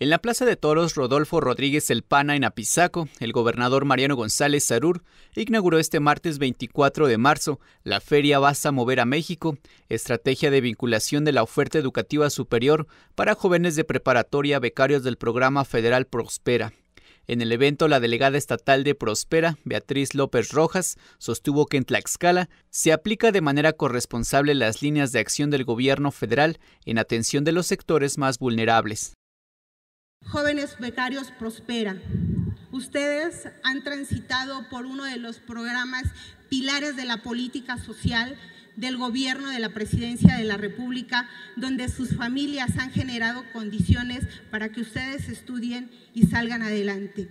En la Plaza de Toros Rodolfo Rodríguez El Pana en Apizaco, el gobernador Mariano González Sarur inauguró este martes 24 de marzo la Feria Basta Mover a México, estrategia de vinculación de la oferta educativa superior para jóvenes de preparatoria becarios del programa federal Prospera. En el evento, la delegada estatal de Prospera, Beatriz López Rojas, sostuvo que en Tlaxcala se aplica de manera corresponsable las líneas de acción del gobierno federal en atención de los sectores más vulnerables. Jóvenes Becarios Prospera. Ustedes han transitado por uno de los programas pilares de la política social del gobierno de la presidencia de la República, donde sus familias han generado condiciones para que ustedes estudien y salgan adelante.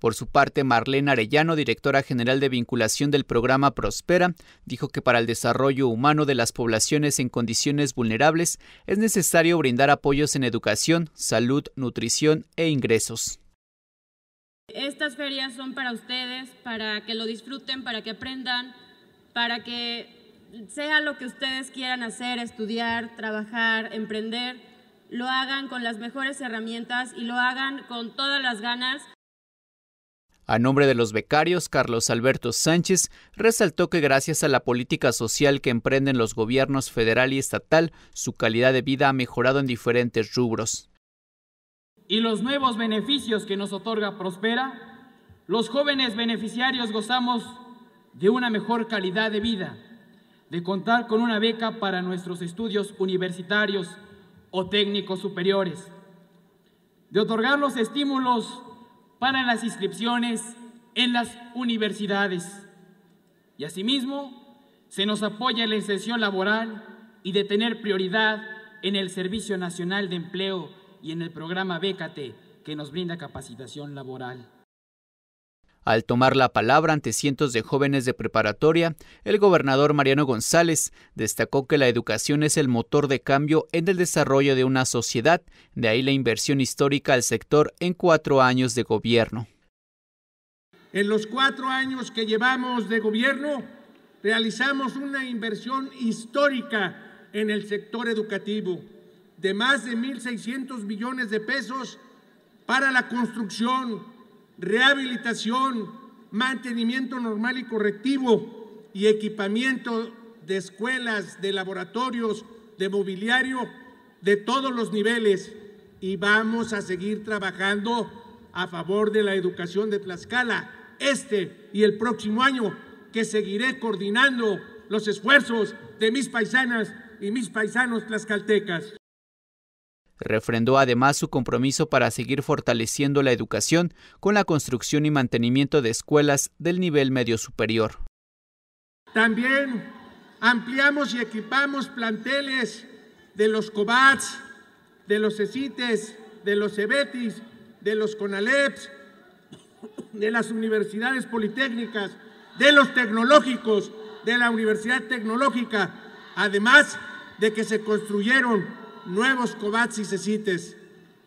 Por su parte, Marlene Arellano, directora general de vinculación del programa Prospera, dijo que para el desarrollo humano de las poblaciones en condiciones vulnerables es necesario brindar apoyos en educación, salud, nutrición e ingresos. Estas ferias son para ustedes, para que lo disfruten, para que aprendan, para que sea lo que ustedes quieran hacer, estudiar, trabajar, emprender, lo hagan con las mejores herramientas y lo hagan con todas las ganas. A nombre de los becarios, Carlos Alberto Sánchez resaltó que gracias a la política social que emprenden los gobiernos federal y estatal, su calidad de vida ha mejorado en diferentes rubros. Y los nuevos beneficios que nos otorga Prospera, los jóvenes beneficiarios gozamos de una mejor calidad de vida, de contar con una beca para nuestros estudios universitarios o técnicos superiores, de otorgar los estímulos para las inscripciones en las universidades. Y asimismo, se nos apoya la inserción laboral y de tener prioridad en el Servicio Nacional de Empleo y en el programa Bécate, que nos brinda capacitación laboral. Al tomar la palabra ante cientos de jóvenes de preparatoria, el gobernador Mariano González destacó que la educación es el motor de cambio en el desarrollo de una sociedad, de ahí la inversión histórica al sector en cuatro años de gobierno. En los cuatro años que llevamos de gobierno, realizamos una inversión histórica en el sector educativo de más de 1.600 millones de pesos para la construcción rehabilitación, mantenimiento normal y correctivo y equipamiento de escuelas, de laboratorios, de mobiliario de todos los niveles y vamos a seguir trabajando a favor de la educación de Tlaxcala este y el próximo año que seguiré coordinando los esfuerzos de mis paisanas y mis paisanos tlaxcaltecas. Refrendó además su compromiso para seguir fortaleciendo la educación con la construcción y mantenimiento de escuelas del nivel medio superior. También ampliamos y equipamos planteles de los COBATS, de los CECITES, de los CEBETIS, de los CONALEPS, de las universidades politécnicas, de los tecnológicos, de la Universidad Tecnológica, además de que se construyeron nuevos COVATS y CECITES.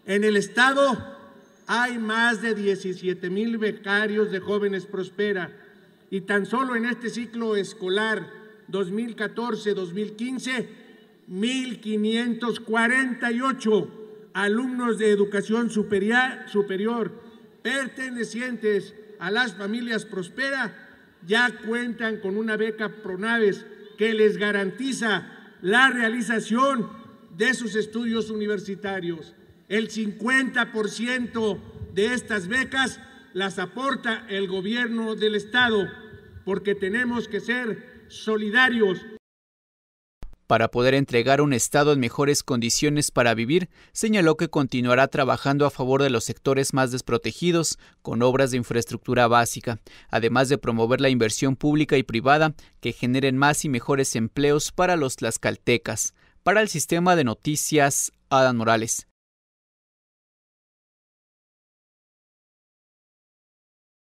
En el Estado hay más de 17 mil becarios de Jóvenes Prospera y tan solo en este ciclo escolar 2014-2015, 1.548 alumnos de educación superior, superior pertenecientes a las familias Prospera ya cuentan con una beca Pronaves que les garantiza la realización de sus estudios universitarios. El 50% de estas becas las aporta el gobierno del Estado, porque tenemos que ser solidarios. Para poder entregar un Estado en mejores condiciones para vivir, señaló que continuará trabajando a favor de los sectores más desprotegidos con obras de infraestructura básica, además de promover la inversión pública y privada que generen más y mejores empleos para los tlaxcaltecas. Para el sistema de noticias, Adam Morales.